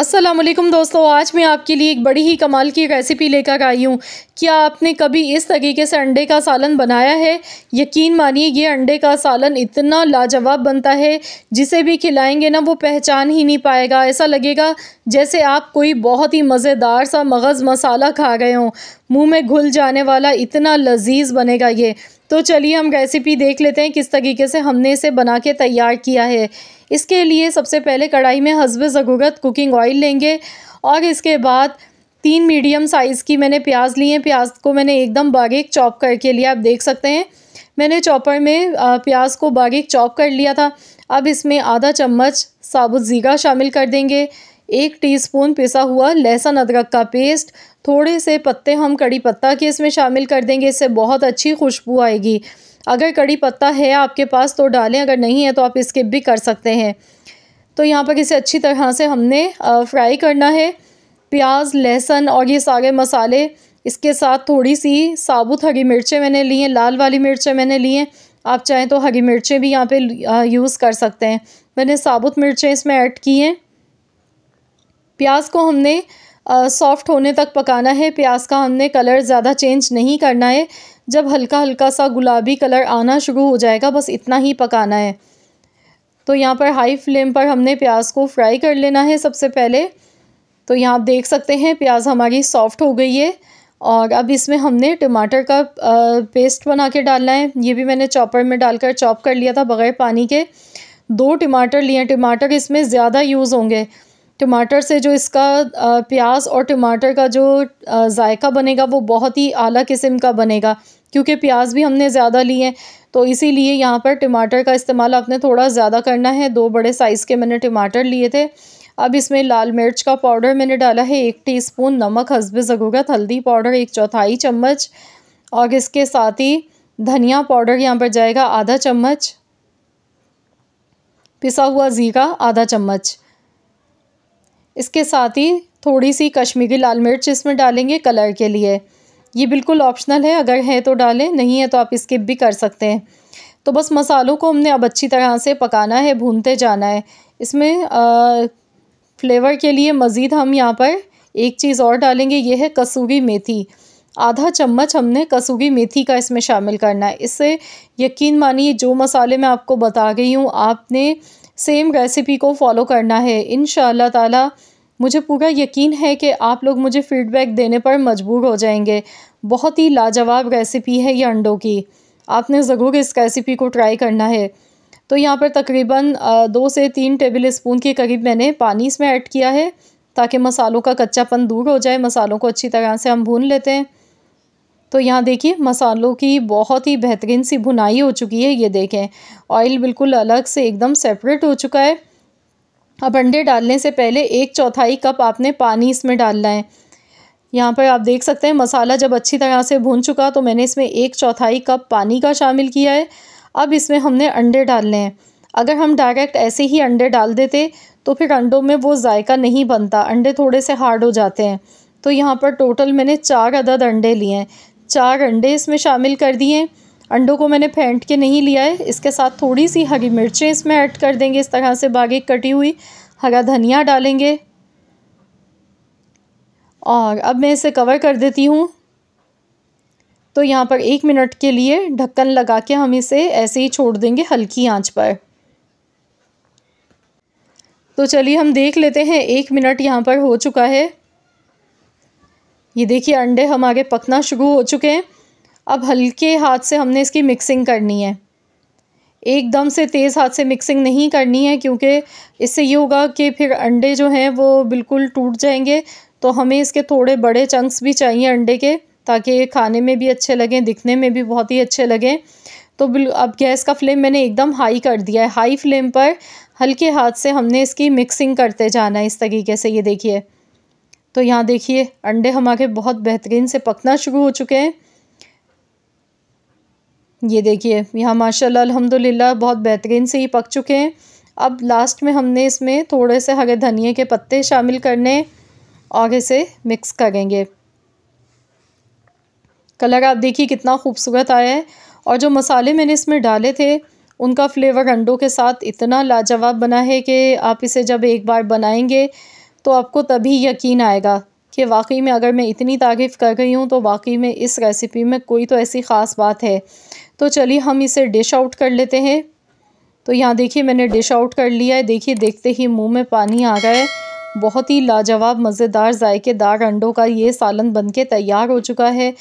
असलम दोस्तों आज मैं आपके लिए एक बड़ी ही कमाल की रेसिपी लेकर आई हूँ क्या आपने कभी इस तरीके से अंडे का सालन बनाया है यकीन मानिए ये अंडे का सालन इतना लाजवाब बनता है जिसे भी खिलाएंगे ना वो पहचान ही नहीं पाएगा ऐसा लगेगा जैसे आप कोई बहुत ही मज़ेदार सा मगज़ मसाला खा गए हों मुंह में घुल जाने वाला इतना लजीज बनेगा ये तो चलिए हम रेसिपी देख लेते हैं किस तरीके से हमने इसे बना के तैयार किया है इसके लिए सबसे पहले कढ़ाई में हसब ज़रूरत कुकिंग ऑयल लेंगे और इसके बाद तीन मीडियम साइज़ की मैंने प्याज ली है प्याज को मैंने एकदम बारीक चॉप करके लिया आप देख सकते हैं मैंने चॉपर में प्याज को बारीक चॉप कर लिया था अब इसमें आधा चम्मच साबुत ज़ीरा शामिल कर देंगे एक टीस्पून पिसा हुआ लहसुन अदरक का पेस्ट थोड़े से पत्ते हम कड़ी पत्ता के इसमें शामिल कर देंगे इससे बहुत अच्छी खुशबू आएगी अगर कड़ी पत्ता है आपके पास तो डालें अगर नहीं है तो आप इसके भी कर सकते हैं तो यहाँ पर इसे अच्छी तरह से हमने फ्राई करना है प्याज लहसुन और ये सारे मसाले इसके साथ थोड़ी सी साबुत हरी मिर्चें मैंने ली हैं लाल वाली मिर्चें मैंने ली हैं आप चाहें तो हरी मिर्चें भी यहाँ पे यूज़ कर सकते हैं मैंने साबुत मिर्चें इसमें ऐड की हैं प्याज को हमने सॉफ़्ट होने तक पकाना है प्याज का हमने कलर ज़्यादा चेंज नहीं करना है जब हल्का हल्का सा गुलाबी कलर आना शुरू हो जाएगा बस इतना ही पकाना है तो यहाँ पर हाई फ्लेम पर हमने प्याज को फ्राई कर लेना है सबसे पहले तो यहाँ आप देख सकते हैं प्याज हमारी सॉफ़्ट हो गई है और अब इसमें हमने टमाटर का पेस्ट बना के डालना है ये भी मैंने चॉपर में डालकर चॉप कर लिया था बग़ैर पानी के दो टमाटर लिए टमाटर इसमें ज़्यादा यूज़ होंगे टमाटर से जो इसका प्याज और टमाटर का जो जायका बनेगा वो बहुत ही आला किस्म का बनेगा क्योंकि प्याज भी हमने ज़्यादा लिए हैं तो इसीलिए यहाँ पर टमाटर का इस्तेमाल आपने थोड़ा ज़्यादा करना है दो बड़े साइज़ के मैंने टमाटर लिए थे अब इसमें लाल मिर्च का पाउडर मैंने डाला है एक टीस्पून नमक हसब ज़रूरत हल्दी पाउडर एक चौथाई चम्मच और इसके साथ ही धनिया पाउडर यहाँ पर जाएगा आधा चम्मच पिसा हुआ ज़ीरा आधा चम्मच इसके साथ ही थोड़ी सी कश्मीरी लाल मिर्च इसमें डालेंगे कलर के लिए ये बिल्कुल ऑप्शनल है अगर है तो डालें नहीं है तो आप स्किप भी कर सकते हैं तो बस मसालों को हमने अब अच्छी तरह से पकाना है भूनते जाना है इसमें फ्लेवर के लिए मज़ीद हम यहाँ पर एक चीज़ और डालेंगे ये है कसूरी मेथी आधा चम्मच हमने कसूरी मेथी का इसमें शामिल करना है इससे यकीन मानिए जो मसाले मैं आपको बता गई हूँ आपने सेम रेसिपी को फॉलो करना है इन ताला मुझे पूरा यकीन है कि आप लोग मुझे फ़ीडबैक देने पर मजबूर हो जाएंगे बहुत ही लाजवाब रेसिपी है ये अंडों की आपने ज़रूर इस रेसिपी को ट्राई करना है तो यहाँ पर तकरीबन दो से तीन टेबल स्पून के करीब मैंने पानी इसमें ऐड किया है ताकि मसालों का कच्चापन दूर हो जाए मसालों को अच्छी तरह से हम भून लेते हैं तो यहाँ देखिए मसालों की बहुत ही बेहतरीन सी भुनाई हो चुकी है ये देखें ऑयल बिल्कुल अलग से एकदम सेपरेट हो चुका है अब अंडे डालने से पहले एक चौथाई कप आपने पानी इसमें डालना है यहाँ पर आप देख सकते हैं मसाला जब अच्छी तरह से भून चुका तो मैंने इसमें एक चौथाई कप पानी का शामिल किया है अब इसमें हमने अंडे डालने हैं अगर हम डायरेक्ट ऐसे ही अंडे डाल देते तो फिर अंडों में वो जायका नहीं बनता अंडे थोड़े से हार्ड हो जाते हैं तो यहाँ पर टोटल मैंने चार अदद अंडे लिए हैं चार अंडे इसमें शामिल कर दिए अंडों को मैंने फेंट के नहीं लिया है इसके साथ थोड़ी सी हरी मिर्चें इसमें ऐड कर देंगे इस तरह से बारीक कटी हुई हरा धनिया डालेंगे और अब मैं इसे कवर कर देती हूँ तो यहाँ पर एक मिनट के लिए ढक्कन लगा के हम इसे ऐसे ही छोड़ देंगे हल्की आंच पर तो चलिए हम देख लेते हैं एक मिनट यहाँ पर हो चुका है ये देखिए अंडे हमारे पकना शुरू हो चुके हैं अब हल्के हाथ से हमने इसकी मिक्सिंग करनी है एकदम से तेज़ हाथ से मिक्सिंग नहीं करनी है क्योंकि इससे ये होगा कि फिर अंडे जो हैं वो बिल्कुल टूट जाएंगे तो हमें इसके थोड़े बड़े चंक्स भी चाहिए अंडे के ताकि ये खाने में भी अच्छे लगें दिखने में भी बहुत ही अच्छे लगें तो अब गैस का फ्लेम मैंने एकदम हाई कर दिया है हाई फ्लेम पर हल्के हाथ से हमने इसकी मिक्सिंग करते जाना है इस तरीके से ये देखिए तो यहाँ देखिए अंडे हम आगे बहुत बेहतरीन से पकना शुरू हो चुके हैं ये देखिए यहाँ माशाल्लाह अल्हम्दुलिल्लाह बहुत बेहतरीन से ही पक चुके हैं अब लास्ट में हमने इसमें थोड़े से हरे धनिए के पत्ते शामिल करने और इसे मिक्स करेंगे कलर आप देखिए कितना खूबसूरत आया है और जो मसाले मैंने इसमें डाले थे उनका फ्लेवर अंडों के साथ इतना लाजवाब बना है कि आप इसे जब एक बार बनाएंगे तो आपको तभी यकीन आएगा कि वाकई में अगर मैं इतनी तारीफ़ कर रही हूँ तो वाकई में इस रेसिपी में कोई तो ऐसी ख़ास बात है तो चलिए हम इसे डिश आउट कर लेते हैं तो यहाँ देखिए मैंने डिश आउट कर लिया है देखिए देखते ही मुंह में पानी आ गया है बहुत ही लाजवाब मज़ेदार जायकेदार अंडों का ये सालन बन के तैयार हो चुका है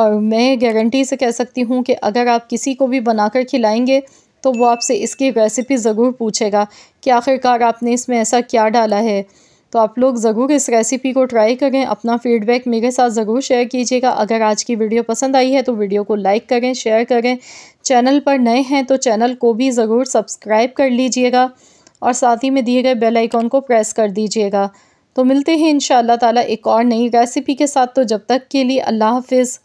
और मैं गारंटी से कह सकती हूँ कि अगर आप किसी को भी बनाकर खिलाएंगे तो वो आपसे इसकी रेसिपी ज़रूर पूछेगा कि आखिरकार आपने इसमें ऐसा क्या डाला है तो आप लोग ज़रूर इस रेसिपी को ट्राई करें अपना फीडबैक मेरे साथ ज़रूर शेयर कीजिएगा अगर आज की वीडियो पसंद आई है तो वीडियो को लाइक करें शेयर करें चैनल पर नए हैं तो चैनल को भी ज़रूर सब्सक्राइब कर लीजिएगा और साथ ही में दिए गए बेल आइकॉन को प्रेस कर दीजिएगा तो मिलते हैं इन ताला एक और नई रेसिपी के साथ तो जब तक के लिए अल्लाह हाफिज़